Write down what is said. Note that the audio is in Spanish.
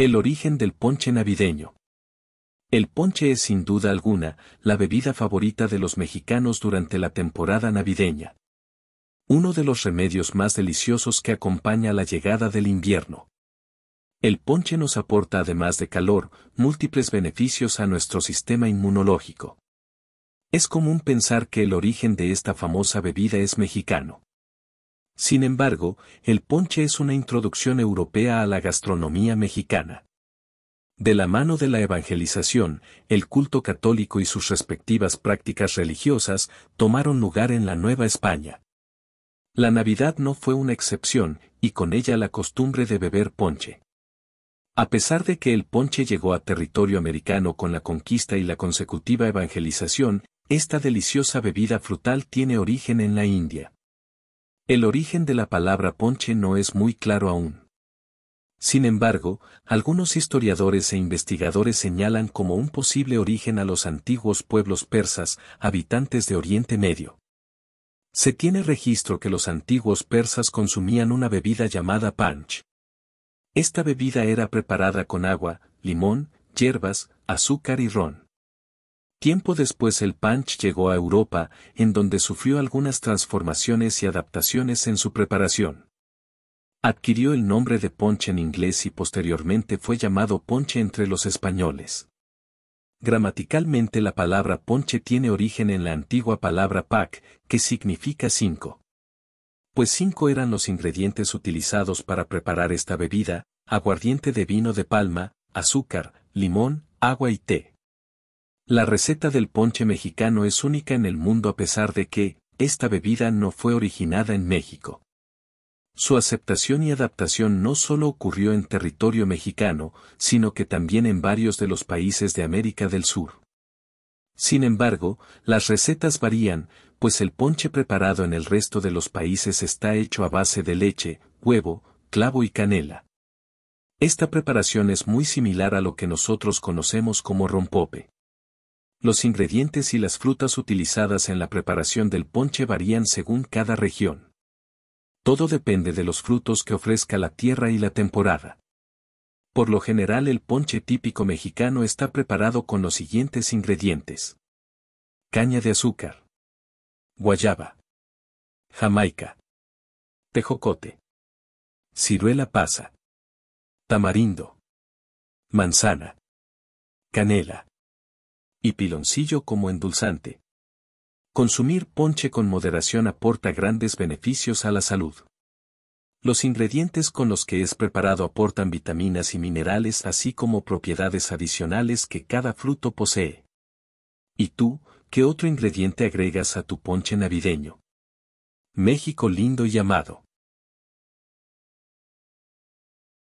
El origen del ponche navideño. El ponche es sin duda alguna la bebida favorita de los mexicanos durante la temporada navideña. Uno de los remedios más deliciosos que acompaña la llegada del invierno. El ponche nos aporta además de calor, múltiples beneficios a nuestro sistema inmunológico. Es común pensar que el origen de esta famosa bebida es mexicano. Sin embargo, el ponche es una introducción europea a la gastronomía mexicana. De la mano de la evangelización, el culto católico y sus respectivas prácticas religiosas tomaron lugar en la Nueva España. La Navidad no fue una excepción, y con ella la costumbre de beber ponche. A pesar de que el ponche llegó a territorio americano con la conquista y la consecutiva evangelización, esta deliciosa bebida frutal tiene origen en la India. El origen de la palabra ponche no es muy claro aún. Sin embargo, algunos historiadores e investigadores señalan como un posible origen a los antiguos pueblos persas, habitantes de Oriente Medio. Se tiene registro que los antiguos persas consumían una bebida llamada panch. Esta bebida era preparada con agua, limón, hierbas, azúcar y ron. Tiempo después el punch llegó a Europa, en donde sufrió algunas transformaciones y adaptaciones en su preparación. Adquirió el nombre de ponche en inglés y posteriormente fue llamado ponche entre los españoles. Gramaticalmente la palabra ponche tiene origen en la antigua palabra pack, que significa cinco. Pues cinco eran los ingredientes utilizados para preparar esta bebida, aguardiente de vino de palma, azúcar, limón, agua y té. La receta del ponche mexicano es única en el mundo a pesar de que, esta bebida no fue originada en México. Su aceptación y adaptación no solo ocurrió en territorio mexicano, sino que también en varios de los países de América del Sur. Sin embargo, las recetas varían, pues el ponche preparado en el resto de los países está hecho a base de leche, huevo, clavo y canela. Esta preparación es muy similar a lo que nosotros conocemos como rompope. Los ingredientes y las frutas utilizadas en la preparación del ponche varían según cada región. Todo depende de los frutos que ofrezca la tierra y la temporada. Por lo general el ponche típico mexicano está preparado con los siguientes ingredientes. Caña de azúcar. Guayaba. Jamaica. Tejocote. Ciruela pasa. Tamarindo. Manzana. Canela y piloncillo como endulzante. Consumir ponche con moderación aporta grandes beneficios a la salud. Los ingredientes con los que es preparado aportan vitaminas y minerales así como propiedades adicionales que cada fruto posee. ¿Y tú, qué otro ingrediente agregas a tu ponche navideño? México lindo y amado.